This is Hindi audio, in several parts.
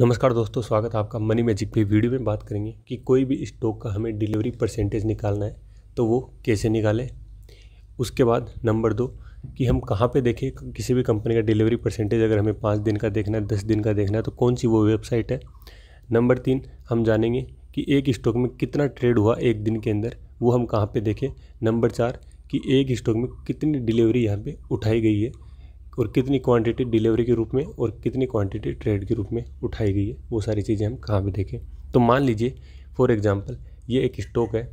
नमस्कार दोस्तों स्वागत है आपका मनी मैजिक पे वीडियो में बात करेंगे कि कोई भी स्टॉक का हमें डिलीवरी परसेंटेज निकालना है तो वो कैसे निकालें उसके बाद नंबर दो कि हम कहाँ पे देखें किसी भी कंपनी का डिलीवरी परसेंटेज अगर हमें पाँच दिन का देखना है दस दिन का देखना है तो कौन सी वो वेबसाइट है नंबर तीन हम जानेंगे कि एक स्टॉक में कितना ट्रेड हुआ एक दिन के अंदर वो हम कहाँ पर देखें नंबर चार कि एक स्टॉक में कितनी डिलीवरी यहाँ पर उठाई गई है और कितनी क्वांटिटी डिलीवरी के रूप में और कितनी क्वांटिटी ट्रेड के रूप में उठाई गई है वो सारी चीज़ें हम कहाँ पर देखें तो मान लीजिए फॉर एग्ज़ाम्पल ये एक स्टॉक है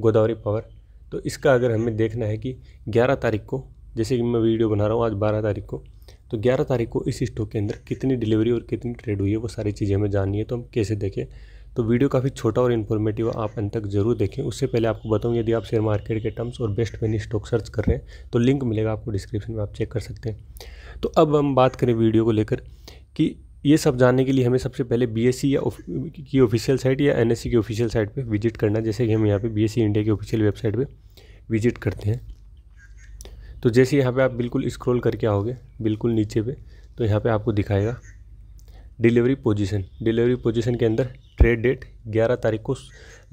गोदावरी पावर तो इसका अगर हमें देखना है कि 11 तारीख को जैसे कि मैं वीडियो बना रहा हूँ आज 12 तारीख को तो 11 तारीख को इस स्टॉक के अंदर कितनी डिलीवरी और कितनी ट्रेड हुई है वो सारी चीज़ें हमें जाननी है तो हम कैसे देखें तो वीडियो काफ़ी छोटा और इन्फॉर्मेटिव आप अंत तक जरूर देखें उससे पहले आपको बताऊँ यदि आप शेयर मार्केट के टर्म्स और बेस्ट मनी स्टॉक सर्च कर रहे हैं तो लिंक मिलेगा आपको डिस्क्रिप्शन में आप चेक कर सकते हैं तो अब हम बात करें वीडियो को लेकर कि ये सब जानने के लिए हमें सबसे पहले सी e या की ऑफिशियल साइट या सी e की ऑफिशियल साइट पर विजिट करना है जैसे कि हम यहाँ एस सी इंडिया की ऑफिशियल वेबसाइट पर विजिट करते हैं तो जैसे यहाँ पे आप बिल्कुल स्क्रॉल करके आओगे बिल्कुल नीचे पे तो यहाँ पे आपको दिखाएगा डिलीवरी पोजीशन डिलीवरी पोजीशन के अंदर ट्रेड डेट 11 तारीख को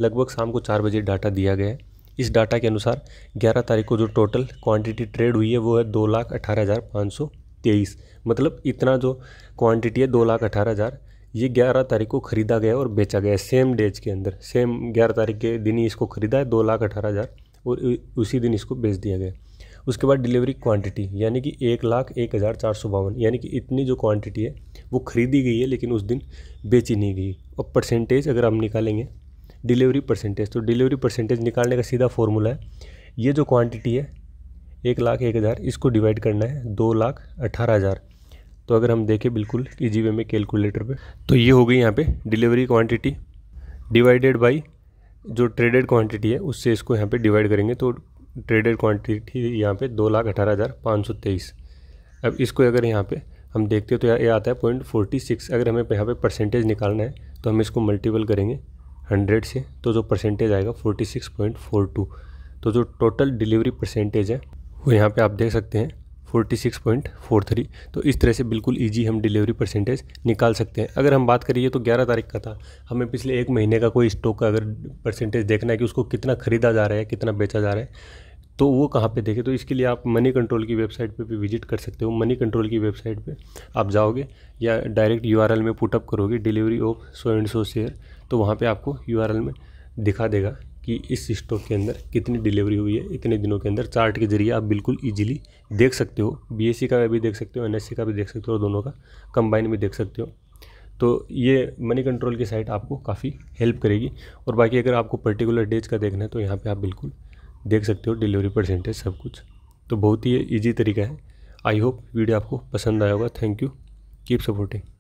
लगभग शाम को चार बजे डाटा दिया गया है इस डाटा के अनुसार 11 तारीख को जो टोटल क्वांटिटी ट्रेड हुई है वो है दो लाख अठारह हज़ार पाँच सौ तेईस मतलब इतना जो क्वांटिटी है दो लाख अठारह हज़ार ये ग्यारह तारीख को ख़रीदा गया और बेचा गया सेम डेज के अंदर सेम ग्यारह तारीख के दिन ही इसको ख़रीदा है दो लाख अठारह हज़ार और उसी दिन इसको बेच दिया गया उसके बाद डिलीवरी क्वांटिटी यानी कि एक लाख एक हज़ार चार सौ बावन यानी कि इतनी जो क्वांटिटी है वो खरीदी गई है लेकिन उस दिन बेची नहीं गई और परसेंटेज अगर हम निकालेंगे डिलीवरी परसेंटेज तो डिलीवरी परसेंटेज निकालने का सीधा फॉर्मूला है ये जो क्वांटिटी है एक लाख एक हज़ार इसको डिवाइड करना है दो लाख अट्ठारह हज़ार तो अगर हम देखें बिल्कुल इजी वे में कैलकुलेटर पे तो ये हो गई यहाँ पे डिलीवरी क्वांटिटी डिवाइडेड बाई जो ट्रेडेड क्वांटिटी है उससे इसको यहाँ पे डिवाइड करेंगे तो ट्रेडेड क्वांटिटी यहाँ पे दो लाख अठारह हज़ार पाँच सौ तेईस अब इसको अगर यहाँ पे हम देखते हैं तो ये आता है पॉइंट फोर्टी सिक्स अगर हमें यहाँ पे परसेंटेज निकालना है तो हम इसको मल्टीपल करेंगे हंड्रेड से तो जो परसेंटेज आएगा forty six point four two तो जो टोटल डिलीवरी परसेंटेज है वो यहाँ पर आप देख सकते हैं forty six point four three तो इस तरह से बिल्कुल ईजी हम डिलीवरी परसेंटेज निकाल सकते हैं अगर हम बात करिए तो ग्यारह तारीख का था हमें पिछले एक महीने का कोई स्टॉक का अगर परसेंटेज देखना है कि उसको कितना खरीदा जा रहा है कितना बेचा जा रहा है तो वो कहाँ पे देखें तो इसके लिए आप मनी कंट्रोल की वेबसाइट पे भी विजिट कर सकते हो मनी कंट्रोल की वेबसाइट पे आप जाओगे या डायरेक्ट यू में पुटअप करोगे delivery of so and so share तो वहाँ पर आपको यू में दिखा देगा कि इस स्टॉक के अंदर कितनी डिलीवरी हुई है इतने दिनों के अंदर चार्ट के जरिए आप बिल्कुल ईजिली देख सकते हो सी का भी देख सकते हो सी का भी देख सकते हो और दोनों का कंबाइन भी देख सकते हो तो ये मनी कंट्रोल की साइट आपको काफ़ी हेल्प करेगी और बाकी अगर आपको पर्टिकुलर डेज का देखना है तो यहाँ पे आप बिल्कुल देख सकते हो डिलीवरी परसेंटेज सब कुछ तो बहुत ही ईजी तरीका है आई होप वीडियो आपको पसंद आया होगा थैंक यू कीप सपोर्टिंग